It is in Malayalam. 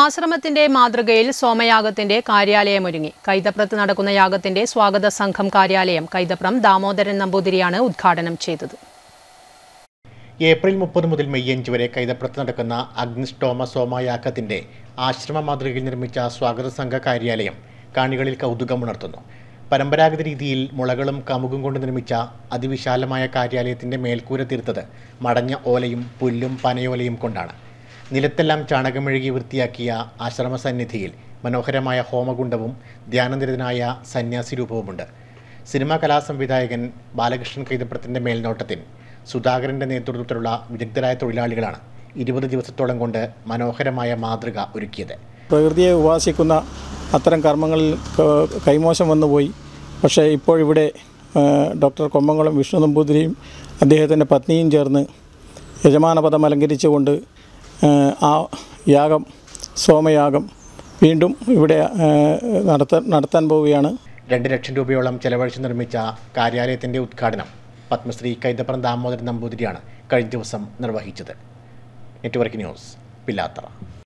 ആശ്രമത്തിന്റെ മാതൃകയിൽ സോമയാഗത്തിന്റെ കാര്യാലയമൊരുങ്ങി കൈതപ്രത്ത് നടക്കുന്ന യാഗത്തിന്റെ സ്വാഗത സംഘം കാര്യാലയം കൈതപ്രം ദാമോദരൻ നമ്പൂതിരിയാണ് ഉദ്ഘാടനം ചെയ്തത് ഏപ്രിൽ മുപ്പത് മുതൽ മെയ് അഞ്ച് വരെ കൈതപ്രത്ത് നടക്കുന്ന അഗ്നിസ്റ്റോമ സോമയാഗത്തിന്റെ ആശ്രമ മാതൃകയിൽ നിർമ്മിച്ച സ്വാഗത സംഘ കാര്യാലയം കാണികളിൽ ഉണർത്തുന്നു പരമ്പരാഗത രീതിയിൽ മുളകളും കമുകും കൊണ്ട് നിർമ്മിച്ച അതിവിശാലമായ കാര്യാലയത്തിന്റെ മേൽക്കൂര തീർത്തത് മടഞ്ഞ ഓലയും പുല്ലും പനയോലയും കൊണ്ടാണ് നിലത്തെല്ലാം ചാണകമെഴുകി വൃത്തിയാക്കിയ ആശ്രമ സന്നിധിയിൽ മനോഹരമായ ഹോമകുണ്ഡവും ധ്യാനനിരതനായ സന്യാസി രൂപവുമുണ്ട് സിനിമാ കലാസംവിധായകൻ ബാലകൃഷ്ണൻ കൈതപ്രത്തിൻ്റെ മേൽനോട്ടത്തിൽ സുധാകരൻ്റെ നേതൃത്വത്തിലുള്ള വിദഗ്ധരായ തൊഴിലാളികളാണ് ഇരുപത് ദിവസത്തോളം കൊണ്ട് മനോഹരമായ മാതൃക ഒരുക്കിയത് പ്രകൃതിയെ ഉപാസിക്കുന്ന അത്തരം കർമ്മങ്ങളിൽ കൈമോശം വന്നുപോയി പക്ഷേ ഇപ്പോഴിവിടെ ഡോക്ടർ കൊമ്മംകുളം വിഷ്ണു നമ്പൂതിരിയും അദ്ദേഹത്തിൻ്റെ പത്നിയും ചേർന്ന് യജമാനപദം അലങ്കരിച്ചുകൊണ്ട് ആ യാഗം സോമയാഗം വീണ്ടും ഇവിടെ നടത്താൻ നടത്താൻ പോവുകയാണ് രണ്ട് ലക്ഷം രൂപയോളം ചെലവഴിച്ച് നിർമ്മിച്ച കാര്യാലയത്തിൻ്റെ ഉദ്ഘാടനം പത്മശ്രീ കൈതപ്രം ദാമോദരൻ നമ്പൂതിരിയാണ് കഴിഞ്ഞ ദിവസം നിർവഹിച്ചത് നെറ്റ്വർക്ക് ന്യൂസ് പിലാത്തറ